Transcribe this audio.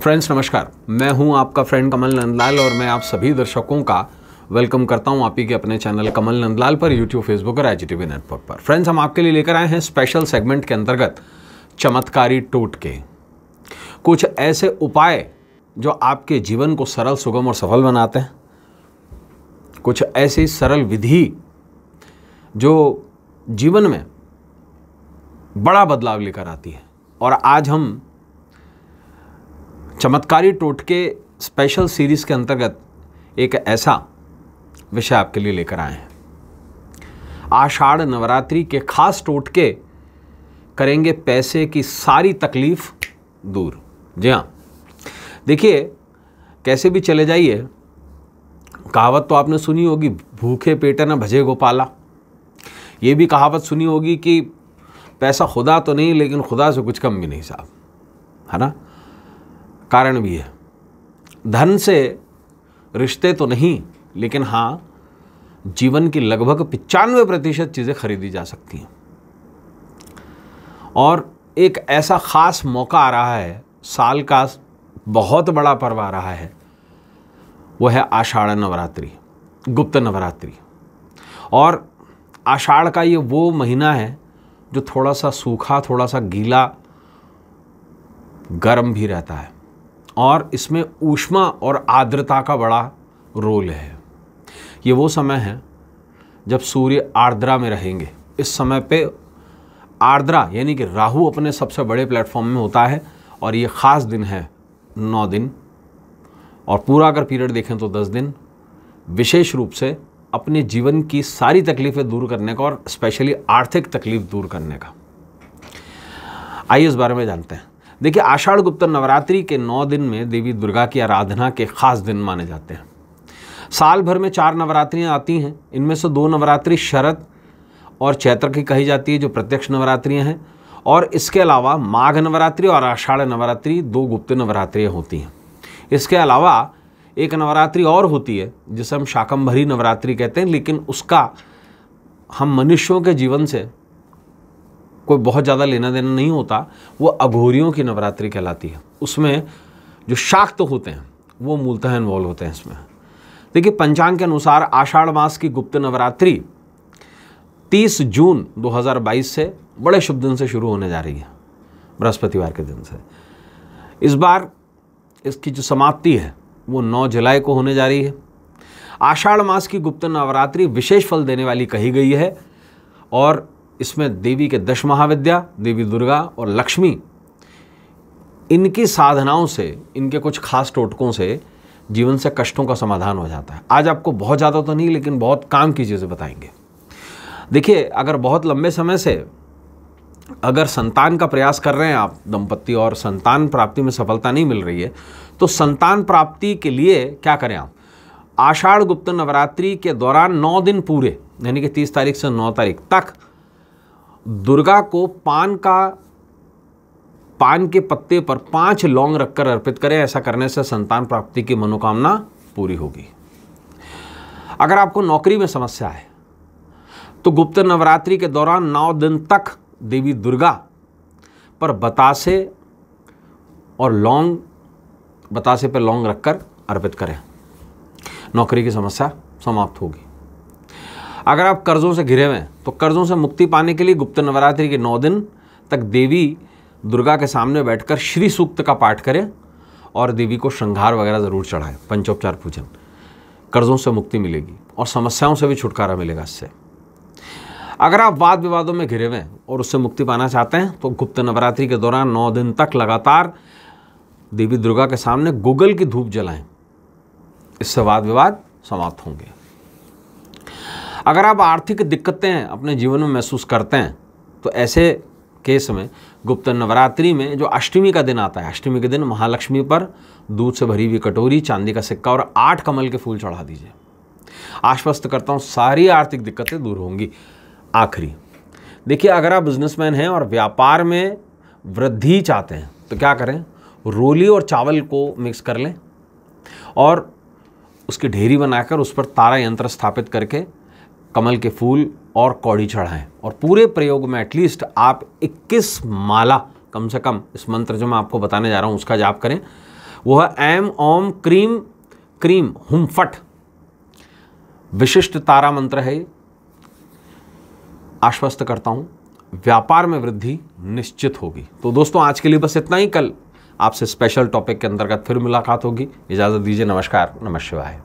friends नमस्कार मैं हूं आपका फ्रेंड कमल नंदलाल और मैं आप सभी दर्शकों का वेलकम करता हूं आप ही के अपने चैनल कमल नंदलाल पर यूट्यूब फेसबुक और आई नेटवर्क पर फ्रेंड्स हम आपके लिए लेकर आए हैं स्पेशल सेगमेंट के अंतर्गत चमत्कारी टोटके कुछ ऐसे उपाय जो आपके जीवन को सरल सुगम और सफल बनाते हैं कुछ ऐसी सरल विधि जो जीवन में बड़ा बदलाव लेकर आती है और आज हम चमत्कारी टोटके स्पेशल सीरीज़ के अंतर्गत एक ऐसा विषय आपके लिए लेकर आए हैं आषाढ़ नवरात्रि के खास टोटके करेंगे पैसे की सारी तकलीफ दूर जी हाँ देखिए कैसे भी चले जाइए कहावत तो आपने सुनी होगी भूखे पेटे ना भजे गोपाला ये भी कहावत सुनी होगी कि पैसा खुदा तो नहीं लेकिन खुदा से कुछ कम भी नहीं साहब है ना कारण भी है धन से रिश्ते तो नहीं लेकिन हाँ जीवन की लगभग पचानवे प्रतिशत चीज़ें खरीदी जा सकती हैं और एक ऐसा ख़ास मौका आ रहा है साल का बहुत बड़ा पर्व आ रहा है वो है आषाढ़ नवरात्रि गुप्त नवरात्रि और आषाढ़ का ये वो महीना है जो थोड़ा सा सूखा थोड़ा सा गीला गर्म भी रहता है और इसमें ऊष्मा और आर्द्रता का बड़ा रोल है ये वो समय है जब सूर्य आर्द्रा में रहेंगे इस समय पे आर्द्रा यानी कि राहु अपने सबसे बड़े प्लेटफॉर्म में होता है और ये ख़ास दिन है नौ दिन और पूरा अगर पीरियड देखें तो दस दिन विशेष रूप से अपने जीवन की सारी तकलीफ़ें दूर करने का और स्पेशली आर्थिक तकलीफ दूर करने का आइए इस बारे में जानते हैं देखिए आषाढ़ गुप्त नवरात्रि के नौ दिन में देवी दुर्गा की आराधना के खास दिन माने जाते हैं साल भर में चार नवरात्रियाँ आती हैं इनमें से दो नवरात्रि शरद और चैत्र की कही जाती है जो प्रत्यक्ष नवरात्रियाँ हैं और इसके अलावा माघ नवरात्रि और आषाढ़ नवरात्रि दो गुप्त नवरात्रियाँ होती हैं इसके अलावा एक नवरात्रि और होती है जिसे हम शाकंभरी नवरात्रि कहते हैं लेकिन उसका हम मनुष्यों के जीवन से कोई बहुत ज़्यादा लेना देना नहीं होता वो अघोरियों की नवरात्रि कहलाती है उसमें जो शाक्त तो होते हैं वो मूलतः इन्वॉल्व होते हैं इसमें देखिए पंचांग के अनुसार आषाढ़ मास की गुप्त नवरात्रि 30 जून 2022 से बड़े शुभ दिन से शुरू होने जा रही है बृहस्पतिवार के दिन से इस बार इसकी जो समाप्ति है वो 9 जुलाई को होने जा रही है आषाढ़ मास की गुप्त नवरात्रि विशेष फल देने वाली कही गई है और इसमें देवी के दश महाविद्या देवी दुर्गा और लक्ष्मी इनकी साधनाओं से इनके कुछ खास टोटकों से जीवन से कष्टों का समाधान हो जाता है आज आपको बहुत ज़्यादा तो नहीं लेकिन बहुत काम की चीज़ें बताएंगे देखिए अगर बहुत लंबे समय से अगर संतान का प्रयास कर रहे हैं आप दंपत्ति और संतान प्राप्ति में सफलता नहीं मिल रही है तो संतान प्राप्ति के लिए क्या करें आप आषाढ़ गुप्त नवरात्रि के दौरान नौ दिन पूरे यानी कि तीस तारीख से नौ तारीख तक दुर्गा को पान का पान के पत्ते पर पांच लौंग रखकर अर्पित करें ऐसा करने से संतान प्राप्ति की मनोकामना पूरी होगी अगर आपको नौकरी में समस्या है तो गुप्त नवरात्रि के दौरान नौ दिन तक देवी दुर्गा पर बतासे और लौंग बतासे पर लौंग रखकर अर्पित करें नौकरी की समस्या समाप्त होगी अगर आप कर्ज़ों से घिरे हुए हैं तो कर्ज़ों से मुक्ति पाने के लिए गुप्त नवरात्रि के नौ दिन तक देवी दुर्गा के सामने बैठकर श्री सूक्त का पाठ करें और देवी को श्रृंगार वगैरह ज़रूर चढ़ाएं पंचोपचार पूजन कर्ज़ों से मुक्ति मिलेगी और समस्याओं से भी छुटकारा मिलेगा इससे अगर आप वाद विवादों में घिरे हुए हैं और उससे मुक्ति पाना चाहते हैं तो गुप्त नवरात्रि के दौरान नौ दिन तक लगातार देवी दुर्गा के सामने गूगल की धूप जलाएं इससे वाद विवाद समाप्त होंगे अगर आप आर्थिक दिक्कतें अपने जीवन में महसूस करते हैं तो ऐसे केस में गुप्त नवरात्रि में जो अष्टमी का दिन आता है अष्टमी के दिन महालक्ष्मी पर दूध से भरी हुई कटोरी चांदी का सिक्का और आठ कमल के फूल चढ़ा दीजिए आश्वस्त करता हूँ सारी आर्थिक दिक्कतें दूर होंगी आखिरी देखिए अगर आप बिजनेसमैन हैं और व्यापार में वृद्धि चाहते हैं तो क्या करें रोली और चावल को मिक्स कर लें और उसकी ढेरी बनाकर उस पर तारा यंत्र स्थापित करके कमल के फूल और कौड़ी चढ़ाएं और पूरे प्रयोग में एटलीस्ट आप 21 माला कम से कम इस मंत्र जो मैं आपको बताने जा रहा हूं उसका जाप करें वो है एम ओम क्रीम क्रीम हुम फट विशिष्ट तारा मंत्र है आश्वस्त करता हूं व्यापार में वृद्धि निश्चित होगी तो दोस्तों आज के लिए बस इतना ही कल आपसे स्पेशल टॉपिक के अंतर्गत फिर मुलाकात होगी इजाज़त दीजिए नमस्कार नमः